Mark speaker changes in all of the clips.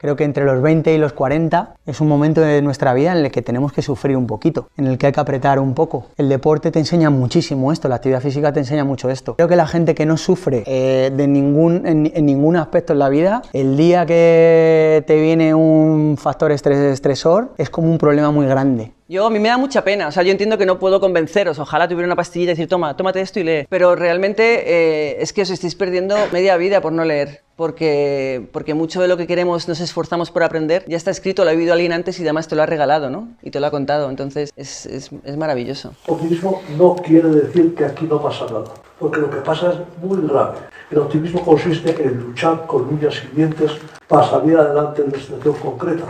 Speaker 1: Creo que entre los 20 y los 40 es un momento de nuestra vida en el que tenemos que sufrir un poquito, en el que hay que apretar un poco. El deporte te enseña muchísimo esto, la actividad física te enseña mucho esto. Creo que la gente que no sufre eh, de ningún, en, ningún aspecto en la vida, el día que te viene un factor estresor, es como un problema muy grande. Yo, a mí me da mucha pena, o sea, yo entiendo que no puedo convenceros, ojalá tuviera una pastillita y decir, toma, tómate esto y lee, pero realmente eh, es que os estáis perdiendo media vida por no leer. Porque, porque mucho de lo que queremos nos esforzamos por aprender, ya está escrito, lo ha vivido alguien antes y además te lo ha regalado, ¿no? Y te lo ha contado, entonces es, es, es maravilloso. Optimismo no quiere decir que aquí no pasa nada, porque lo que pasa es muy grave. El optimismo consiste en luchar con uñas y dientes para salir adelante en una situación concreta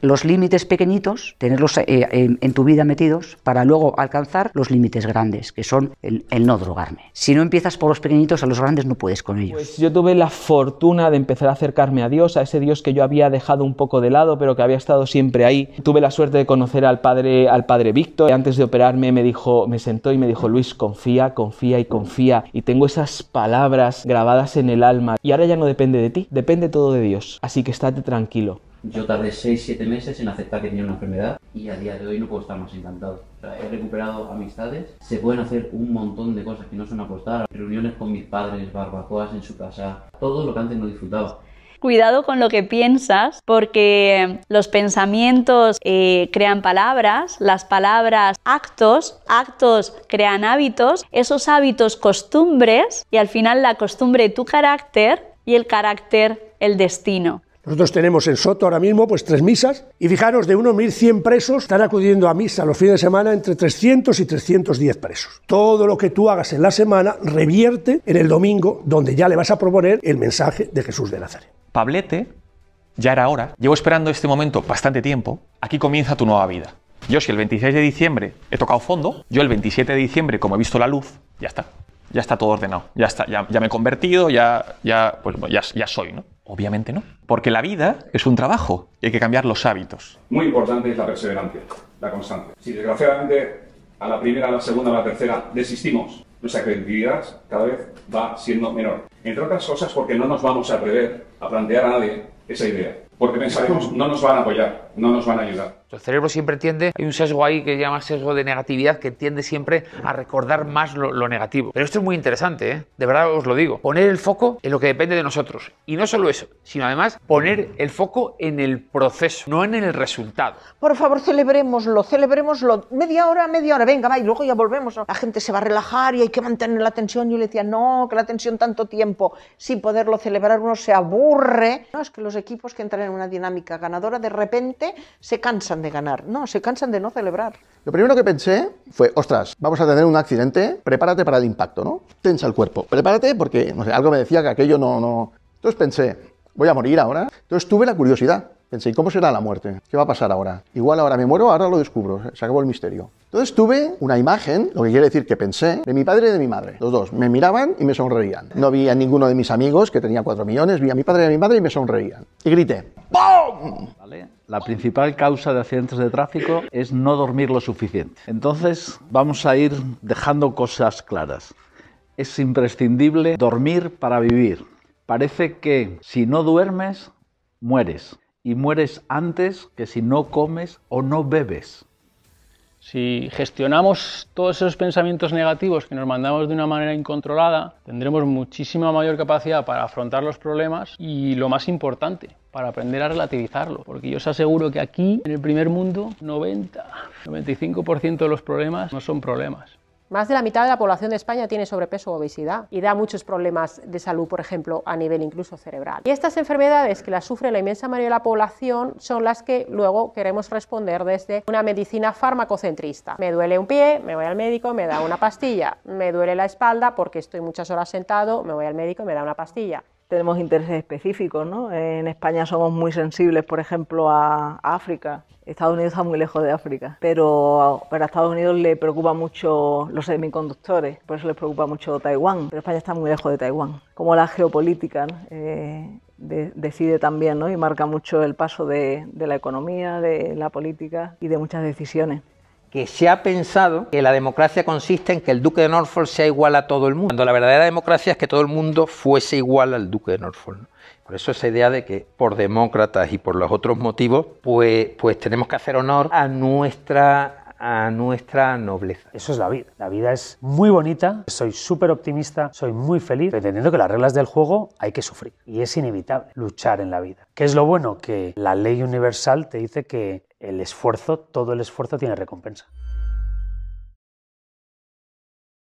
Speaker 1: los límites pequeñitos, tenerlos eh, en, tu vida metidos para luego alcanzar los límites grandes, que son el, no drogarme. Si no empiezas por los pequeñitos, a los grandes no puedes con ellos. Pues yo tuve la fortuna de empezar a acercarme a Dios, a ese Dios que yo había dejado un poco de lado, pero que había estado siempre ahí. Tuve la suerte de conocer al padre, al padre Víctor. Antes de operarme me dijo, me sentó y me dijo, Luis, confía, confía y confía. Y tengo esas palabras grabadas en el alma. Y ahora ya no depende de ti, depende todo de Dios. Así que estate tranquilo. Yo tardé 6-7 meses en aceptar que tenía una enfermedad y a día de hoy no puedo estar más encantado. he recuperado amistades, se pueden hacer un montón de cosas que no son apostar, reuniones con mis padres, barbacoas en su casa, todo lo que antes no disfrutaba cuidado con lo que piensas, porque los pensamientos eh, crean palabras, las palabras actos, actos crean hábitos, esos hábitos costumbres y al final la costumbre tu carácter y el carácter el destino. Nosotros tenemos en Soto ahora mismo pues tres misas y fijaros, de unos 1.100 presos están acudiendo a misa los fines de semana entre 300 y 310 presos. Todo lo que tú hagas en la semana revierte en el domingo donde ya le vas a proponer el mensaje de Jesús de Nazaret. Pablete, ya era hora, llevo esperando este momento bastante tiempo, aquí comienza tu nueva vida. Yo si el 26 de diciembre he tocado fondo, yo el 27 de diciembre como he visto la luz, ya está. Ya está todo ordenado, ya está, ya, me he convertido, ya, ya, pues, ya soy, ¿no? Obviamente no, porque la vida es un trabajo y hay que cambiar los hábitos. Muy importante es la perseverancia, la constancia. Si desgraciadamente a la primera, a la segunda, a la tercera desistimos, nuestra credibilidad cada vez va siendo menor. Entre otras cosas porque no nos vamos a atrever a plantear a nadie esa idea, porque pensaremos no nos van a apoyar, no nos van a ayudar. El cerebro siempre tiende, hay un sesgo ahí que se llama sesgo de negatividad, que tiende siempre a recordar más lo, negativo. Pero esto es muy interesante, ¿eh? de verdad os lo digo. Poner el foco en lo que depende de nosotros. Y no solo eso, sino además poner el foco en el proceso, no en el resultado. Por favor, celebrémoslo, celebrémoslo. Media hora, media hora, venga, va, y luego ya volvemos. La gente se va a relajar y hay que mantener la tensión. Yo le decía, no, que la tensión tanto tiempo, sin poderlo celebrar uno se aburre. No, es que los equipos que entran en una dinámica ganadora de repente se cansan de ganar, no, se cansan de no celebrar. Lo primero que pensé fue, ostras, vamos a tener un accidente, prepárate para el impacto, ¿no? Tensa el cuerpo, prepárate porque, no sé, algo me decía que aquello no, no... Entonces pensé, voy a morir ahora. Entonces tuve la curiosidad, Pensé, ¿y cómo será la muerte? ¿Qué va a pasar ahora? Igual ahora me muero, ahora lo descubro, se acabó el misterio. Entonces tuve una imagen, lo que quiere decir que pensé, de mi padre y de mi madre. Los dos me miraban y me sonreían. No vi a ninguno de mis amigos, que tenía cuatro millones, vi a mi padre y a mi madre y me sonreían. Y grité, ¡POM! Vale. La principal causa de accidentes de tráfico es no dormir lo suficiente. Entonces vamos a ir dejando cosas claras. Es imprescindible dormir para vivir. Parece que si no duermes, mueres. Y mueres antes que si no comes o no bebes. Si gestionamos todos esos pensamientos negativos que nos mandamos de una manera incontrolada, tendremos muchísima mayor capacidad para afrontar los problemas y lo más importante, para aprender a relativizarlo. Porque yo os aseguro que aquí, en el primer mundo, 90, 95% de los problemas no son problemas. Más de la mitad de la población de España tiene sobrepeso o obesidad y da muchos problemas de salud, por ejemplo, a nivel incluso cerebral. Y estas enfermedades que las sufre la inmensa mayoría de la población son las que luego queremos responder desde una medicina farmacocentrista. Me duele un pie, me voy al médico, me da una pastilla. Me duele la espalda porque estoy muchas horas sentado, me voy al médico y me da una pastilla tenemos intereses específicos, ¿no? En España somos muy sensibles, por ejemplo, a, África. Estados Unidos está muy lejos de África, pero, para a Estados Unidos le preocupa mucho los semiconductores, por eso les preocupa mucho Taiwán, pero España está muy lejos de Taiwán. Como la geopolítica eh, decide también ¿no? y marca mucho el paso de la economía, de la política y de muchas decisiones que se ha pensado que la democracia consiste en que el duque de Norfolk sea igual a todo el mundo, cuando la verdadera democracia es que todo el mundo fuese igual al duque de Norfolk. Por eso esa idea de que por demócratas y por los otros motivos, pues, pues, tenemos que hacer honor a nuestra a nuestra nobleza. Eso es la vida. La vida es muy bonita, soy súper optimista, soy muy feliz, pero entendiendo que las reglas del juego hay que sufrir y es inevitable luchar en la vida. ¿Qué es lo bueno? Que la ley universal te dice que el esfuerzo, todo el esfuerzo tiene recompensa.